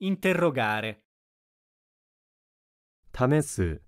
interrogare 試す